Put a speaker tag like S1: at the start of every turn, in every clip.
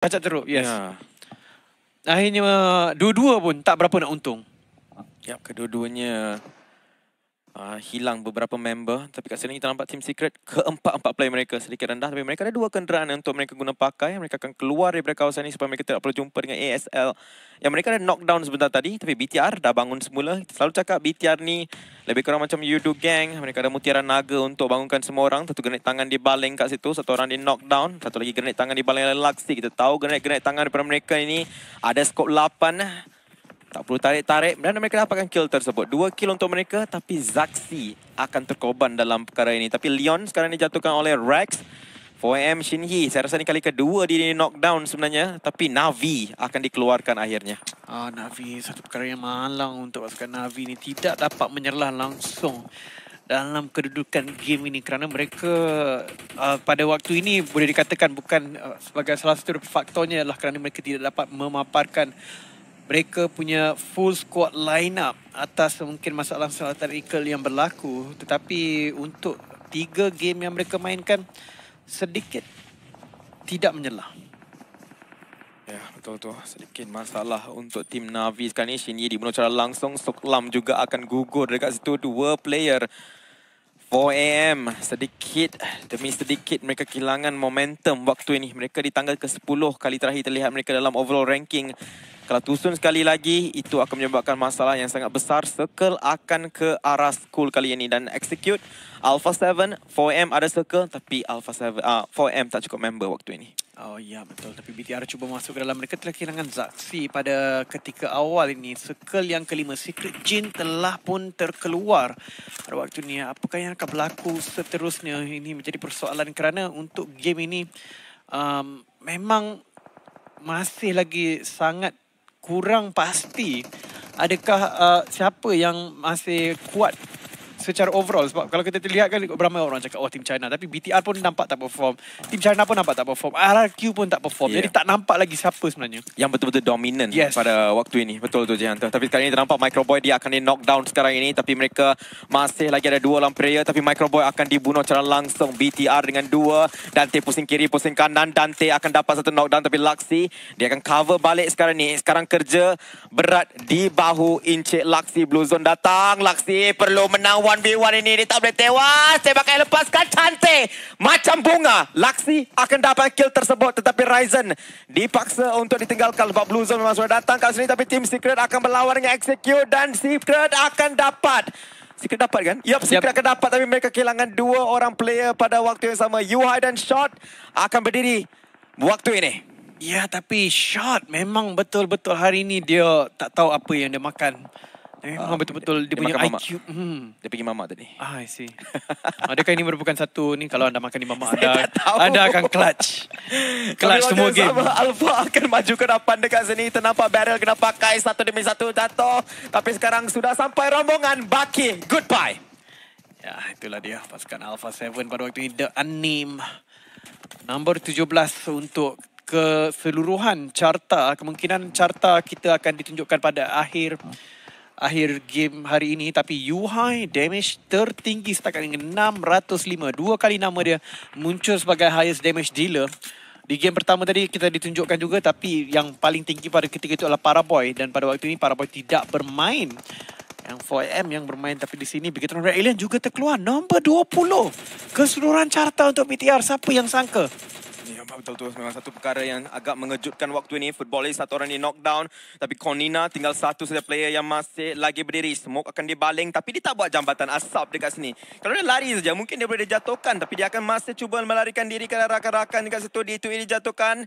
S1: Cacat teruk, yes. Yeah.
S2: Akhirnya, dua-dua pun tak berapa nak untung. Yep. Kedua-duanya Ah, hilang beberapa member tapi kat sini kita nampak Team Secret keempat-empat player mereka sedikit rendah tapi mereka ada dua kenderaan untuk mereka guna pakai mereka akan keluar daripada kawasan ini supaya mereka tidak perlu jumpa dengan ASL yang mereka ada knockdown sebentar tadi tapi BTR dah bangun semula kita selalu cakap BTR ni lebih kurang macam You Do Gang mereka ada mutiara naga untuk bangunkan semua orang satu grenade tangan dibaling kat situ satu orang di knockdown satu lagi grenade tangan dibaling oleh Luxy kita tahu grenade-grenade tangan daripada mereka ini ada skop 8 tak perlu tarik-tarik dan mereka dapatkan kill tersebut. Dua kill untuk mereka tapi Zaxi akan terkorban dalam perkara ini. Tapi Leon sekarang ini jatuhkan oleh Rex. 4M Shinji, saya rasa ini kali kedua dia di knockdown sebenarnya. Tapi Navi akan dikeluarkan akhirnya.
S1: Ah Navi, satu perkara yang malang untuk pasukan Navi ini. Tidak dapat menyerlah langsung dalam kedudukan game ini. Kerana mereka uh, pada waktu ini boleh dikatakan bukan uh, sebagai salah satu faktornya. Kerana mereka tidak dapat memaparkan mereka punya full squad line up atas mungkin masalah masalah technical yang berlaku tetapi untuk tiga game yang mereka mainkan sedikit tidak menyelah
S2: Ya, betul tu. Sedikit masalah untuk tim Navi sekarang ni. Shin dibunuh secara langsung. Soklam juga akan gugur dekat situ. Dua player 4 AM sedikit demi sedikit mereka kehilangan momentum waktu ini mereka di tangga ke-10 kali terakhir terlihat mereka dalam overall ranking kalau tusun sekali lagi itu akan menyebabkan masalah yang sangat besar circle akan ke arah school kali ini dan execute Alpha 7 4M ada circle tapi Alpha 7 uh, 4M tak cukup member waktu ini
S1: Oh ya betul tapi BTR cuba masuk ke dalam mereka telah kehilangan Zaksi pada ketika awal ini circle yang kelima secret jin telah pun terkeluar pada waktu ini apakah yang akan berlaku seterusnya ini menjadi persoalan kerana untuk game ini um, memang masih lagi sangat kurang pasti adakah uh, siapa yang masih kuat secara overall sebab kalau kita terlihat kan ramai orang cakap oh tim China tapi BTR pun nampak tak perform tim China pun nampak tak perform RRQ pun tak perform yeah. jadi tak nampak lagi siapa sebenarnya
S2: yang betul-betul dominant yes. pada waktu ini betul tu Jayanto tapi sekarang ini nampak Microboy dia akan di knockdown sekarang ini tapi mereka masih lagi ada dua lawan player tapi Microboy akan dibunuh secara langsung BTR dengan dua Dante pusing kiri pusing kanan Dante akan dapat satu knockdown tapi Laksi dia akan cover balik sekarang ni sekarang kerja berat di bahu Encik Laksi Blue Zone datang Laksi perlu menang 1 b 1 ini dia tak boleh tewas. Saya pakai lepaskan cantik. Macam bunga. Laksi akan dapat kill tersebut. Tetapi Ryzen dipaksa untuk ditinggalkan. Lepas Blue Zone memang sudah datang kat sini. Tapi Team Secret akan berlawan dengan execute. Dan Secret akan dapat. Secret dapat kan? Yup, Secret yep. akan dapat. Tapi mereka kehilangan dua orang player pada waktu yang sama. UI dan Shot akan berdiri waktu ini. Ya,
S1: tapi Shot memang betul-betul hari ini dia tak tahu apa yang dia makan. Memang uh, ah, betul-betul dia, dia punya IQ. Mamak. Hmm. Dia pergi mamak tadi. Ah, I see. Adakah ini merupakan satu ni kalau anda makan di mamak anda anda akan clutch. clutch semua game. Sama, Alpha
S2: akan maju ke depan dekat sini. Ternampak barrel kenapa Kai satu demi satu jatuh. Tapi sekarang sudah sampai rombongan Baki. Goodbye.
S1: Ya, itulah dia pasukan Alpha 7 pada waktu ini The Anim. Nombor 17 untuk keseluruhan carta. Kemungkinan carta kita akan ditunjukkan pada akhir hmm akhir game hari ini tapi Yuhai damage tertinggi setakat ini 605 dua kali nama dia muncul sebagai highest damage dealer di game pertama tadi kita ditunjukkan juga tapi yang paling tinggi pada ketika itu adalah Paraboy dan pada waktu ini Paraboy tidak bermain yang 4M yang bermain tapi di sini begitu Red Alien juga terkeluar nombor 20 keseluruhan carta untuk BTR siapa yang sangka
S2: Ya, betul tu. Memang satu perkara yang agak mengejutkan waktu ini. Footballer satu orang di knockdown. Tapi Konina tinggal satu saja player yang masih lagi berdiri. Smoke akan dibaling. Tapi dia tak buat jambatan asap dekat sini. Kalau dia lari saja, mungkin dia boleh dijatuhkan. Tapi dia akan masih cuba melarikan diri ke rakan-rakan dekat situ. Dia itu ini jatuhkan.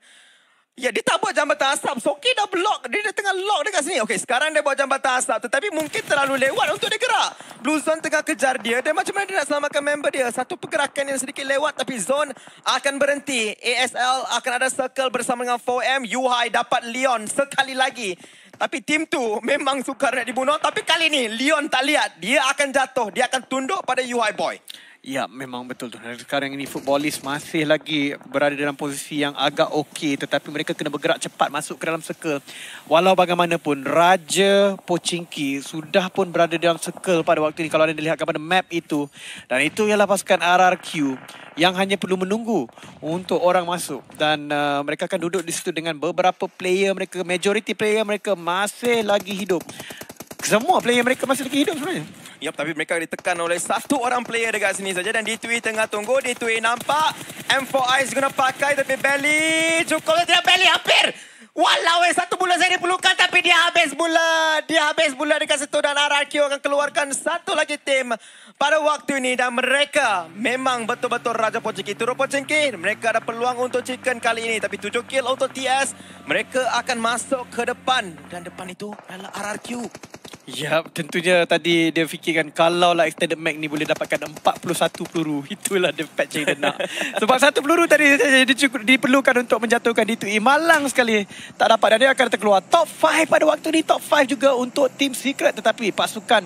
S2: Ya dia tak buat jambatan asap. So okay dah block. Dia dah tengah lock dekat sini. Okay sekarang dia buat jambatan asap. Tapi mungkin terlalu lewat untuk dia gerak. Blue Zone tengah kejar dia. Dan macam mana dia nak selamatkan member dia. Satu pergerakan yang sedikit lewat. Tapi Zone akan berhenti. ASL akan ada circle bersama dengan 4M. UI dapat Leon sekali lagi. Tapi tim tu memang sukar nak dibunuh. Tapi kali ni Leon tak lihat. Dia akan jatuh. Dia akan tunduk pada UI Boy.
S1: Ya, memang betul tu. Sekarang ini footballist masih lagi berada dalam posisi yang agak okey tetapi mereka kena bergerak cepat masuk ke dalam circle. Walau bagaimanapun, Raja Pochinki sudah pun berada dalam circle pada waktu ini kalau anda lihat kepada map itu. Dan itu ialah pasukan RRQ yang hanya perlu menunggu untuk orang masuk. Dan uh, mereka akan duduk di situ dengan beberapa player mereka, majority player mereka masih lagi hidup. Semua player
S2: mereka masih lagi hidup sebenarnya. Yap, tapi mereka ditekan oleh satu orang player dekat sini saja dan Ditui tengah tunggu. Ditui nampak M4 Ice guna pakai tapi Belly cukup dia Belly hampir. Walau eh, satu bulan saya diperlukan tapi dia habis bulan Dia habis pula dekat situ dan RRQ akan keluarkan satu lagi tim pada waktu ini dan mereka memang betul-betul Raja Pocengki. Turun Pocengki, mereka ada peluang untuk chicken kali ini tapi tujuh kill untuk TS, mereka akan masuk ke depan dan depan itu adalah RRQ.
S1: Ya, tentunya tadi dia fikirkan kalau lah extended mag ni boleh dapatkan 41 peluru. Itulah the patch yang dia nak. Sebab satu peluru tadi diperlukan untuk menjatuhkan D2E. Malang sekali tak dapat dan dia akan terkeluar. Top 5 pada waktu ni, top 5 juga untuk tim secret tetapi pasukan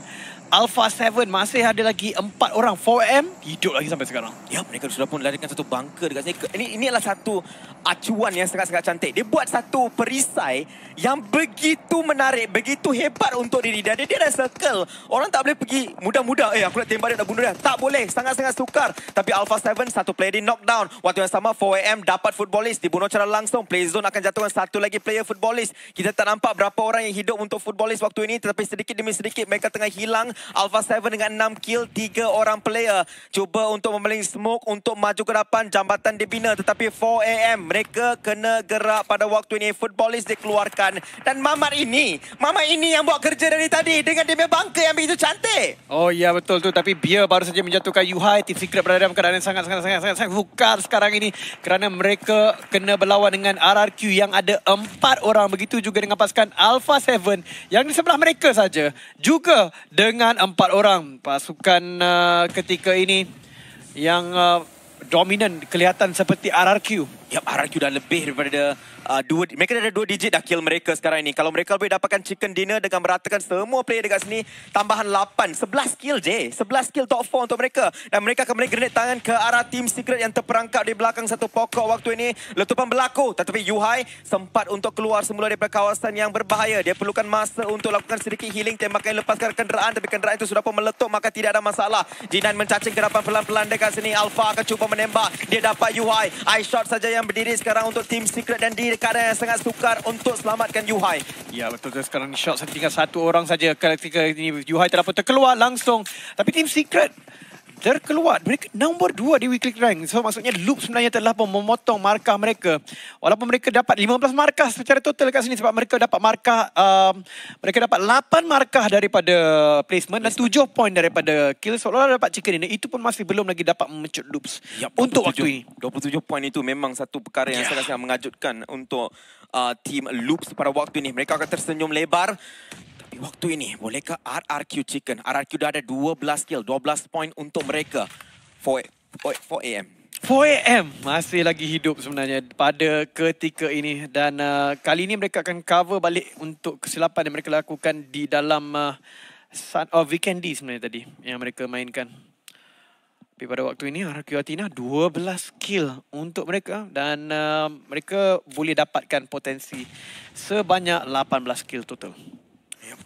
S1: Alpha 7 masih ada lagi 4 orang 4M hidup lagi sampai sekarang.
S2: Ya, mereka sudah pun larikan satu bunker dekat sini. Ini ini adalah satu acuan yang sangat-sangat cantik. Dia buat satu perisai yang begitu menarik, begitu hebat untuk diri. Dan dia, dia ada circle. Orang tak boleh pergi mudah-mudah. Eh, aku nak tembak dia, nak bunuh dia. Tak boleh. Sangat-sangat sukar. Tapi Alpha 7, satu player di knockdown. Waktu yang sama, 4 M dapat footballist. Dibunuh secara langsung. Play zone akan jatuhkan satu lagi player footballist. Kita tak nampak berapa orang yang hidup untuk footballist waktu ini. Tetapi sedikit demi sedikit, mereka tengah hilang. Alpha 7 dengan 6 kill, 3 orang player. Cuba untuk membeling smoke untuk maju ke depan jambatan dibina. Tetapi 4AM, mereka kena gerak pada waktu ini. Footballist dikeluarkan. Dan Mamat ini, Mamat ini yang buat kerja dari tadi dengan dia bangka yang begitu cantik.
S1: Oh ya betul tu. Tapi Bia baru saja menjatuhkan Yuhai. Team Secret berada dalam keadaan sangat, sangat, sangat, sangat, sangat hukar sekarang ini. Kerana mereka kena berlawan dengan RRQ yang ada 4 orang. Begitu juga dengan pasukan Alpha 7 yang di sebelah mereka saja. Juga dengan dengan empat orang pasukan uh, ketika ini yang uh,
S2: dominan kelihatan seperti RRQ Yep, RRQ dah lebih daripada uh, dua, mereka dah ada dua digit dah kill mereka sekarang ini. Kalau mereka boleh dapatkan chicken dinner dengan meratakan semua player dekat sini, tambahan lapan sebelas kill je. sebelas kill top 4 untuk mereka. Dan mereka akan melihat grenade tangan ke arah tim secret yang terperangkap di belakang satu pokok waktu ini. Letupan berlaku, tetapi Yuhai sempat untuk keluar semula daripada kawasan yang berbahaya. Dia perlukan masa untuk lakukan sedikit healing tembakan yang lepaskan kenderaan. Tapi kenderaan itu sudah pun meletup, maka tidak ada masalah. Jinan mencacing ke depan pelan-pelan dekat sini. Alpha akan cuba menembak. Dia dapat Yuhai. Eye shot saja yang berdiri sekarang untuk tim Secret dan di keadaan yang sangat sukar untuk selamatkan Yuhai.
S1: Ya betul betul sekarang shot tinggal satu orang saja ketika ini Yuhai telah pun terkeluar langsung tapi tim Secret terkeluar mereka nombor dua di weekly rank so maksudnya loop sebenarnya telah pun memotong markah mereka walaupun mereka dapat 15 markah secara total kat sini sebab mereka dapat markah um, mereka dapat 8 markah daripada
S2: placement, placement. dan 7 point daripada kill so kalau dapat chicken ini itu pun masih belum lagi dapat memecut loops ya, untuk waktu ini 27 point itu memang satu perkara yang yeah. sangat-sangat mengajutkan untuk uh, team loops pada waktu ini mereka akan tersenyum lebar di waktu ini bolehkah RRQ Chicken? RRQ dah ada 12 kill, 12 point untuk mereka. 4 AM.
S1: 4 AM masih lagi hidup sebenarnya pada ketika ini dan uh, kali ini mereka akan cover balik untuk kesilapan yang mereka lakukan di dalam uh, Sun of oh, Weekendy sebenarnya tadi yang mereka mainkan. Tapi pada waktu ini RRQ Athena 12 kill untuk mereka dan uh, mereka boleh dapatkan
S2: potensi sebanyak 18 kill total.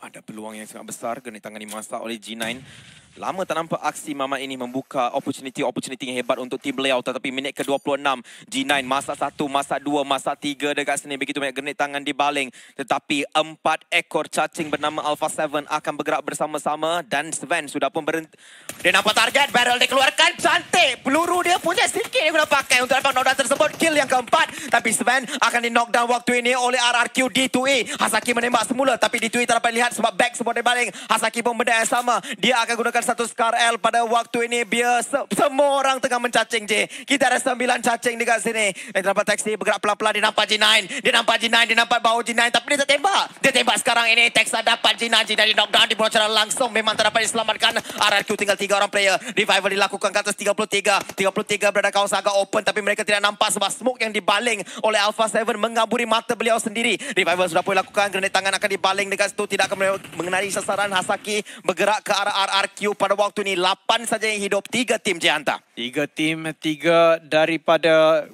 S2: Ada peluang yang sangat besar kena ditangani masak oleh G9. Lama tak nampak aksi Mama ini membuka opportunity-opportunity yang hebat untuk tim beliau. Tetapi minit ke-26, G9 masa satu masa dua masa tiga dekat sini. Begitu banyak genit tangan dibaling. Tetapi empat ekor cacing bernama Alpha 7 akan bergerak bersama-sama. Dan Sven sudah pun berhenti. Dia nampak target, barrel dikeluarkan. Cantik, peluru dia punya sedikit yang guna pakai untuk dapat knockdown tersebut. Kill yang keempat. Tapi Sven akan di knockdown waktu ini oleh RRQ D2E. Hasaki menembak semula. Tapi D2E tak dapat lihat sebab back semua dibaling. Hasaki pun benda yang sama. Dia akan gunakan mendapatkan satu skar L pada waktu ini. Biar se semua orang tengah mencacing J. Kita ada sembilan cacing dekat sini. Yang terdapat Taxi bergerak pelan-pelan. Dia nampak G9. Dia nampak G9. Dia nampak bau G9. Tapi dia tak tembak. Dia tembak sekarang ini. Taxi dapat G9. G9 di knockdown. Di peluang langsung. Memang tak dapat diselamatkan. RRQ tinggal tiga orang player. Revival dilakukan ke atas 33. 33 berada kawan agak open. Tapi mereka tidak nampak sebab smoke yang dibaling oleh Alpha 7 mengaburi mata beliau sendiri. Revival sudah pun dilakukan. Grenade tangan akan dibaling dekat situ. Tidak akan mengenali sasaran Hasaki bergerak ke arah RRQ hidup pada waktu ini. Lapan saja yang hidup. Tiga tim je hantar.
S1: Tiga tim. Tiga daripada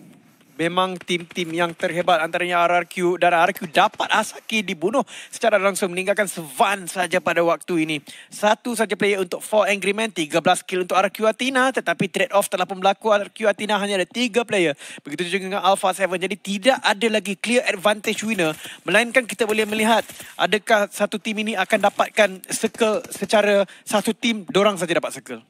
S1: memang tim-tim yang terhebat antaranya RRQ dan RRQ dapat Asaki dibunuh secara langsung meninggalkan Svan saja pada waktu ini. Satu saja player untuk Four Angry Men, 13 kill untuk RRQ Athena tetapi trade-off telah pun berlaku RRQ Athena hanya ada tiga player. Begitu juga dengan Alpha 7 jadi tidak ada lagi clear advantage winner melainkan kita boleh melihat adakah satu tim ini akan dapatkan circle secara satu tim dorang saja dapat circle.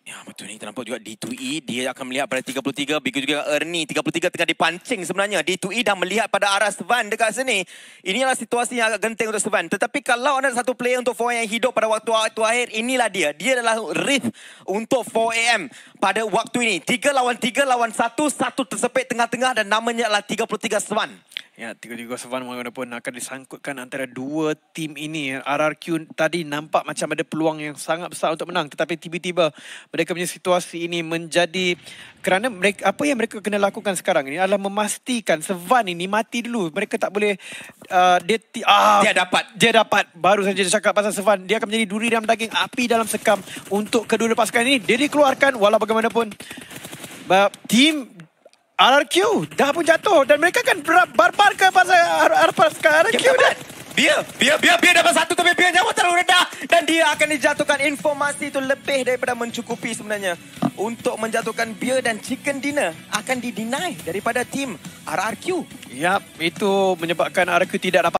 S2: Ya betul ni terlampau juga D2E dia akan melihat pada 33 begitu juga Ernie 33 tengah dipancing sebenarnya D2E dah melihat pada arah Sevan dekat sini inilah situasi yang agak genting untuk Sevan tetapi kalau ada satu player untuk 4 yang hidup pada waktu waktu akhir inilah dia dia adalah riff untuk 4AM pada waktu ini tiga lawan tiga lawan satu satu tersepit tengah-tengah dan namanya adalah 33 Sevan
S1: Ya, tiga 3301 walaupun akan disangkutkan antara dua tim ini. RRQ tadi nampak macam ada peluang yang sangat besar untuk menang. Tetapi tiba-tiba mereka punya situasi ini menjadi... Kerana mereka, apa yang mereka kena lakukan sekarang ini adalah memastikan sepan ini mati dulu. Mereka tak boleh... Uh, dia, ti, ah, dia dapat. Dia dapat. Baru saja dia cakap pasal Sevan. Dia akan menjadi duri dalam daging api dalam sekam untuk kedua lepaskan ini. Dia dikeluarkan walau bagaimanapun. Uh, tim RRQ dah pun jatuh dan mereka kan barbar ke pasal
S2: RRQ dan Biar, biar, biar, biar dapat satu tapi biar nyawa terlalu rendah dan dia akan dijatuhkan informasi itu lebih daripada mencukupi sebenarnya. Untuk menjatuhkan beer dan chicken dinner akan di daripada tim RRQ.
S1: Yap, itu menyebabkan RRQ tidak dapat